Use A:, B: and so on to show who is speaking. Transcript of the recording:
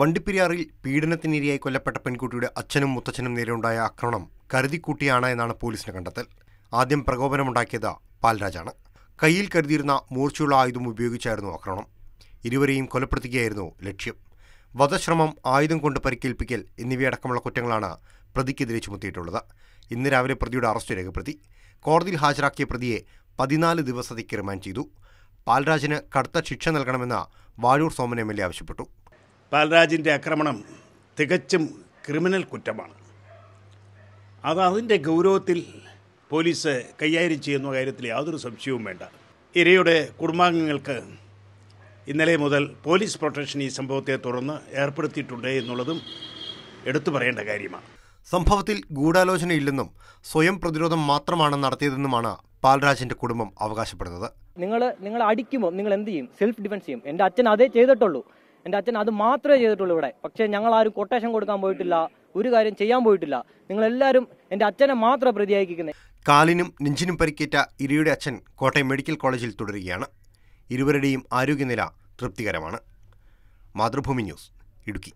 A: വണ്ടിപ്പെരിയാറിൽ പീഡനത്തിനിരയായി കൊല്ലപ്പെട്ട പെൺകുട്ടിയുടെ അച്ഛനും മുത്തച്ഛനും നേരെയുണ്ടായ ആക്രമണം കരുതിക്കൂട്ടിയാണ് എന്നാണ് പോലീസിന്റെ കണ്ടെത്തൽ ആദ്യം പ്രകോപനമുണ്ടാക്കിയത് പാൽരാജാണ് കയ്യിൽ കരുതിയിരുന്ന മൂർച്ചയുള്ള ആയുധം ഉപയോഗിച്ചായിരുന്നു ആക്രമണം ഇരുവരെയും കൊലപ്പെടുത്തുകയായിരുന്നു ലക്ഷ്യം വധശ്രമം ആയുധം കൊണ്ട് പരിക്കേൽപ്പിക്കൽ എന്നിവയടക്കമുള്ള കുറ്റങ്ങളാണ് പ്രതിക്കെതിരെ ചുമത്തിയിട്ടുള്ളത് ഇന്ന് രാവിലെ പ്രതിയുടെ അറസ്റ്റ് രേഖപ്പെടുത്തി കോടതിയിൽ ഹാജരാക്കിയ പ്രതിയെ പതിനാല് ദിവസത്തേക്ക് റിമാൻഡ് ചെയ്തു പാൽരാജിന് കടുത്ത ശിക്ഷ നൽകണമെന്ന് വാഴൂർ സോമൻ എം ആവശ്യപ്പെട്ടു
B: ബാലരാജിൻ്റെ ആക്രമണം തികച്ചും ക്രിമിനൽ കുറ്റമാണ് അത് അതിൻ്റെ ഗൗരവത്തിൽ പോലീസ് കൈകാര്യം ചെയ്യുന്ന കാര്യത്തിൽ യാതൊരു സംശയവും വേണ്ട ഇരയുടെ കുടുംബാംഗങ്ങൾക്ക് ഇന്നലെ മുതൽ പോലീസ് പ്രൊട്ടക്ഷൻ ഈ സംഭവത്തെ തുടർന്ന് ഏർപ്പെടുത്തിയിട്ടുണ്ട് എന്നുള്ളതും എടുത്തു പറയേണ്ട കാര്യമാണ് സംഭവത്തിൽ
A: ഗൂഢാലോചനയില്ലെന്നും സ്വയം പ്രതിരോധം മാത്രമാണ് നടത്തിയതെന്നുമാണ് പാൽരാജിന്റെ കുടുംബം
C: അവകാശപ്പെടുന്നത് നിങ്ങൾ നിങ്ങൾ അടിക്കുമോ നിങ്ങൾ എന്ത് ചെയ്യും സെൽഫ് ഡിഫൻസ് ചെയ്യും എൻ്റെ അച്ഛൻ അതേ ചെയ്തിട്ടുള്ളൂ എൻ്റെ അച്ഛൻ അത് മാത്രമേ ചെയ്തിട്ടുള്ളൂ ഇവിടെ പക്ഷേ ഞങ്ങൾ ആരും കൊട്ടേഷൻ കൊടുക്കാൻ പോയിട്ടില്ല ഒരു കാര്യം ചെയ്യാൻ പോയിട്ടില്ല നിങ്ങളെല്ലാവരും എൻ്റെ അച്ഛനെ മാത്രം പ്രതിയായിരിക്കുന്നത്
A: കാലിനും നെഞ്ചിനും പരിക്കേറ്റ ഇരിയുടെ അച്ഛൻ കോട്ടയം മെഡിക്കൽ കോളേജിൽ തുടരുകയാണ് ഇരുവരുടെയും ആരോഗ്യനില തൃപ്തികരമാണ് മാതൃഭൂമി ന്യൂസ് ഇടുക്കി